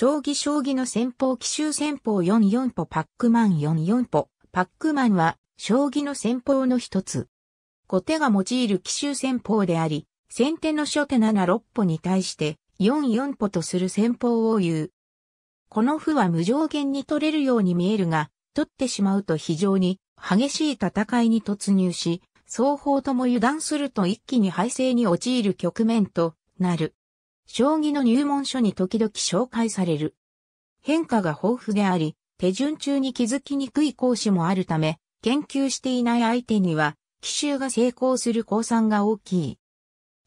将棋将棋の戦法奇襲戦法44歩パックマン44歩。パックマンは、将棋の戦法の一つ。後手が用いる奇襲戦法であり、先手の初手7、6歩に対して、44歩とする戦法を言う。この歩は無条件に取れるように見えるが、取ってしまうと非常に激しい戦いに突入し、双方とも油断すると一気に敗勢に陥る局面となる。将棋の入門書に時々紹介される。変化が豊富であり、手順中に気づきにくい講師もあるため、研究していない相手には、奇襲が成功する降参が大きい。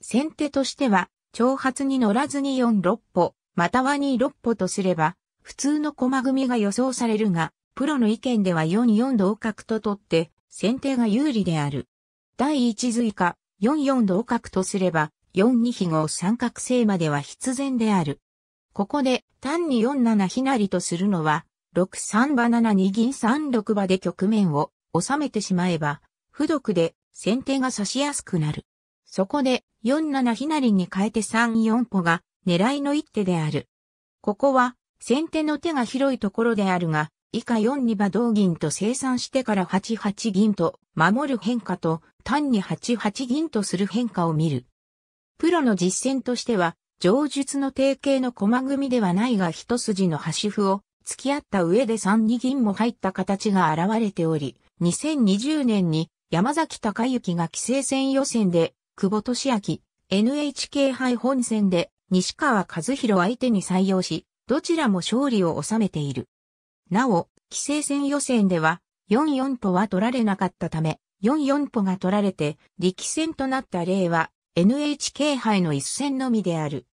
先手としては、挑発に乗らずに4、6歩、または2、6歩とすれば、普通の駒組みが予想されるが、プロの意見では4、4同角と取って、先手が有利である。第1図以下、4、4同角とすれば、4-2比号三角成までは必然である。ここで単に4-7ひなりとするのは、6-3馬7-2銀3-6馬で局面を収めてしまえば、不読で先手が指しやすくなる。そこで4-7ひなりに変えて3-4歩が狙いの一手である。ここは先手の手が広いところであるが、以下4-2馬同銀と生産してから8-8銀と守る変化と単に8-8銀とする変化を見る。プロの実践としては、上述の定型の駒組ではないが一筋の端歩を付き合った上で3二銀も入った形が現れており、2020年に山崎隆之が棋聖戦予選で、久保利明、NHK 杯本戦で、西川和弘相手に採用し、どちらも勝利を収めている。なお、棋聖戦予選では、4-4歩は取られなかったため、4-4歩が取られて、力戦となった例は、NHK 杯の一戦のみである。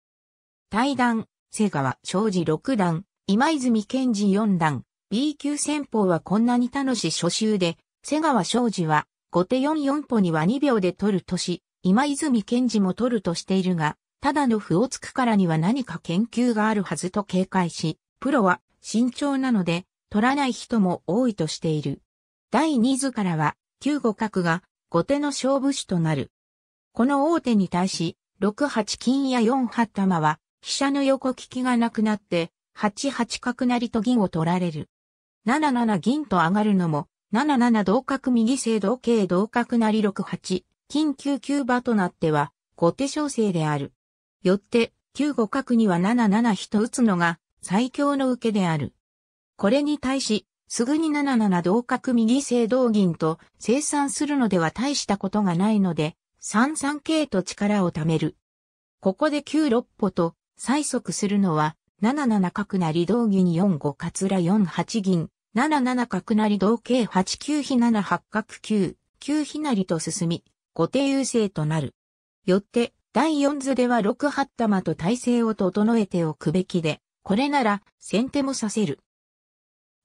対談、瀬川昌司六段、今泉健二四段、B 級戦法はこんなに楽し初週で、瀬川昌司は、後手四四歩には2秒で取るとし、今泉健二も取るとしているが、ただの歩をつくからには何か研究があるはずと警戒し、プロは慎重なので、取らない人も多いとしている。第2図からは、旧五角が後手の勝負手となる。この大手に対し、6八金や4八玉は、飛車の横利きがなくなって、8八角成と銀を取られる。7七銀と上がるのも、7七同角右正同桂同角成6八、金9九馬となっては、後手小生である。よって、9五角には7七飛と打つのが、最強の受けである。これに対し、すぐに7七同角右正同銀と生産するのでは大したことがないので、3三桂と力を貯める。ここで9六歩と催促するのは、7七角成同銀4五カツラ4八銀、7七角成同桂8九飛七八角九九飛成と進み、後手優勢となる。よって、第四図では六八玉と体勢を整えておくべきで、これなら先手もさせる。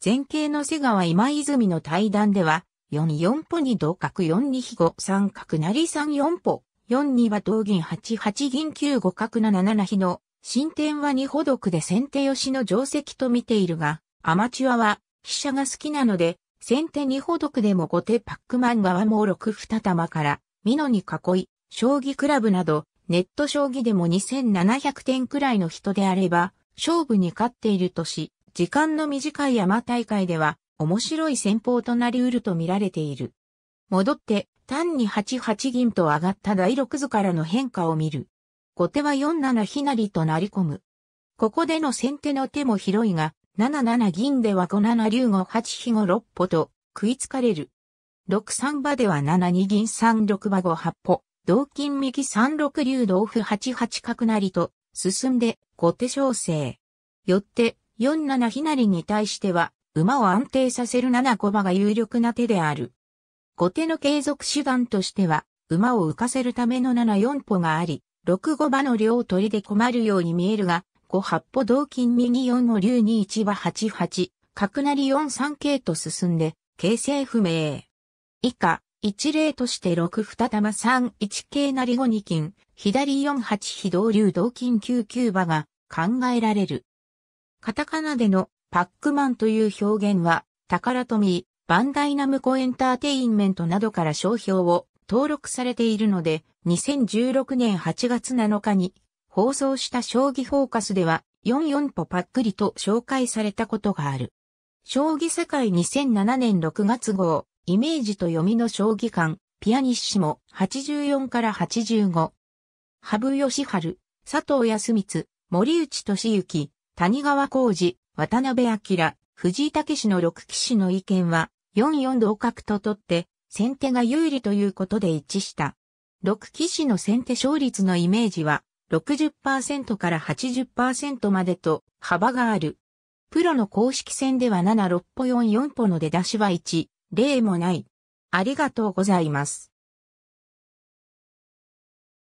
前傾の瀬川今泉の対談では、4、4歩に同角4、2飛5、三角成3、4歩。4、2は同銀8、8銀9、5角7、7飛の、進展は2歩読で先手吉の定石と見ているが、アマチュアは、飛車が好きなので、先手2歩読でも後手パックマン側も6二玉から、美濃に囲い、将棋クラブなど、ネット将棋でも2700点くらいの人であれば、勝負に勝っているとし、時間の短い山大会では、面白い戦法となり得ると見られている。戻って、単に8八銀と上がった第六図からの変化を見る。後手は4七ひなりとなり込む。ここでの先手の手も広いが、7七銀では5七竜5八飛5六歩と食いつかれる。6三馬では7二銀3六馬5八歩、同金右3六竜同歩8八角なりと進んで後手調整。よって4七ひなりに対しては馬を安定させる7コ馬が有力な手である。後手の継続手段としては、馬を浮かせるための74歩があり、6五馬の両取りで困るように見えるが、5八歩同金右4の竜二1馬8八、角成4三桂と進んで、形勢不明。以下、一例として6二玉3一桂成5二金、左4八非同竜同金9九馬が考えられる。カタカナでのパックマンという表現は、タカラトミー、バンダイナムコエンターテインメントなどから商標を登録されているので、2016年8月7日に放送した将棋フォーカスでは44歩パックリと紹介されたことがある。将棋世界2007年6月号、イメージと読みの将棋館、ピアニッシモ84から85。羽生義晴、佐藤康光、森内俊之、谷川浩二、渡辺明、藤井武の6騎士の意見は、44同角ととって、先手が有利ということで一致した。6騎士の先手勝率のイメージは、60%から80%までと幅がある。プロの公式戦では7、6歩4、4歩の出だしは1、例もない。ありがとうございます。